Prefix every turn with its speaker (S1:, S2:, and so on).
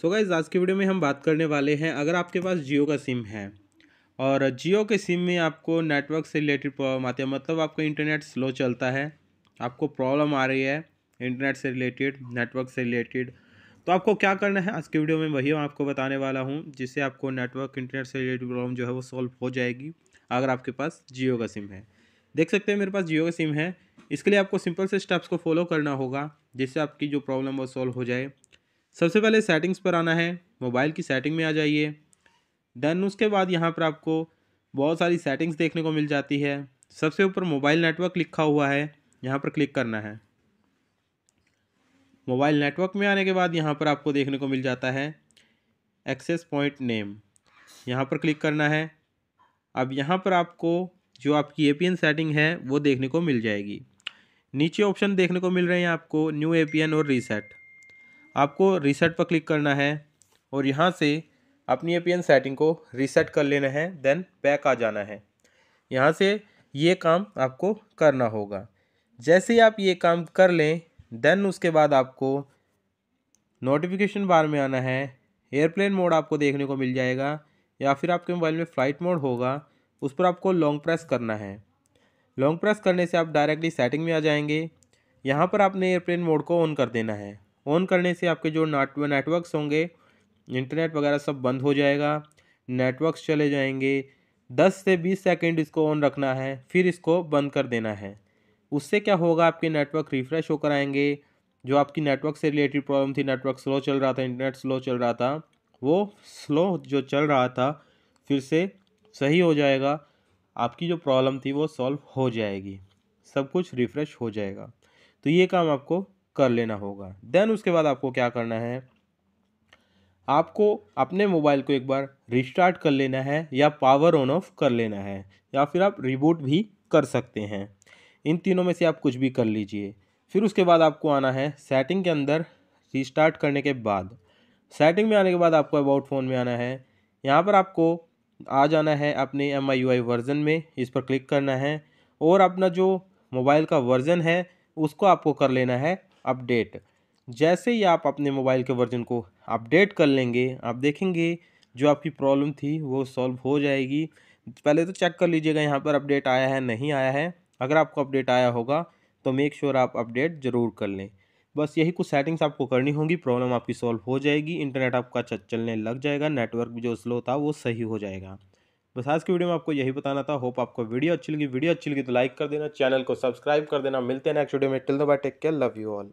S1: so guys आज की video में हम बात करने वाले हैं अगर आपके पास जियो का सिम है और जियो के सिम में आपको नेटवर्क से रिलेटेड प्रॉब्लम आती है मतलब आपका इंटरनेट स्लो चलता है आपको प्रॉब्लम आ रही है इंटरनेट से रिलेटेड नेटवर्क से रिलेटेड तो आपको क्या करना है आज की वीडियो में वही मैं आपको बताने वाला हूँ जिससे आपको नेटवर्क इंटरनेट से रिलेटेड प्रॉब्लम जो है वो सॉल्व हो जाएगी अगर आपके पास जियो का सिम है देख सकते हैं मेरे पास जियो का सिम है इसके लिए आपको सिंपल से स्टेप्स को फॉलो करना होगा जिससे आपकी जो प्रॉब्लम वो सॉल्व हो जाए सबसे पहले सेटिंग्स पर आना है मोबाइल की सेटिंग में आ जाइए देन उसके बाद यहाँ पर आपको बहुत सारी सेटिंग्स देखने को मिल जाती है सबसे ऊपर मोबाइल नेटवर्क लिखा हुआ है यहाँ पर क्लिक करना है मोबाइल नेटवर्क में आने के बाद यहाँ पर आपको देखने को मिल जाता है एक्सेस पॉइंट नेम यहाँ पर क्लिक करना है अब यहाँ पर आपको जो आपकी ए सेटिंग है वो देखने को मिल जाएगी नीचे ऑप्शन देखने को मिल रहे हैं आपको न्यू ए और रीसेट आपको रीसेट पर क्लिक करना है और यहाँ से अपनी ए सेटिंग को रीसेट कर लेना है देन बैक आ जाना है यहाँ से ये काम आपको करना होगा जैसे ही आप ये काम कर लें देन उसके बाद आपको नोटिफिकेशन बार में आना है एयरप्लेन मोड आपको देखने को मिल जाएगा या फिर आपके मोबाइल में फ़्लाइट मोड होगा उस पर आपको लॉन्ग प्रेस करना है लॉन्ग प्रेस करने से आप डायरेक्टली सेटिंग में आ जाएंगे यहाँ पर आपने एयरप्लेन मोड को ऑन कर देना है ऑन करने से आपके जो नेटवर्क्स होंगे इंटरनेट वगैरह सब बंद हो जाएगा नेटवर्क्स चले जाएंगे दस से बीस सेकेंड इसको ऑन रखना है फिर इसको बंद कर देना है उससे क्या होगा आपके नेटवर्क रिफ़्रेश होकर आएंगे जो आपकी नेटवर्क से रिलेटेड प्रॉब्लम थी नेटवर्क स्लो चल रहा था इंटरनेट स्लो चल रहा था वो स्लो जो चल रहा था फिर से सही हो जाएगा आपकी जो प्रॉब्लम थी वो सॉल्व हो जाएगी सब कुछ रिफ़्रेश हो जाएगा तो ये काम आपको कर लेना होगा देन उसके बाद आपको क्या करना है आपको अपने मोबाइल को एक बार रिस्टार्ट कर लेना है या पावर ऑन ऑफ कर लेना है या फिर आप रिबूट भी कर सकते हैं इन तीनों में से आप कुछ भी कर लीजिए फिर उसके बाद आपको आना है सेटिंग के अंदर रिस्टार्ट करने के बाद सेटिंग में आने के बाद आपको अबाउट फ़ोन में आना है यहाँ पर आपको आ जाना है अपने M I U I version में इस पर क्लिक करना है और अपना जो मोबाइल का वर्ज़न है उसको आपको कर लेना है अपडेट जैसे ही आप अपने मोबाइल के वर्जन को अपडेट कर लेंगे आप देखेंगे जो आपकी प्रॉब्लम थी वो सॉल्व हो जाएगी पहले तो चेक कर लीजिएगा यहाँ पर अपडेट आया है नहीं आया है अगर आपको अपडेट आया होगा तो मेक श्योर sure आप अपडेट ज़रूर कर लें बस यही कुछ सेटिंग्स आपको करनी होंगी प्रॉब्लम आपकी सॉल्व हो जाएगी इंटरनेट आपका चलने लग जाएगा नेटवर्क जो स्लो था वो सही हो जाएगा बस आज की वीडियो में आपको यही बताना था होप आपको वीडियो अच्छी लगी वीडियो अच्छी लगी तो लाइक कर देना चैनल को सब्सक्राइब कर देना मिलते हैं नेक्स्ट वीडियो में till the bye take care love you all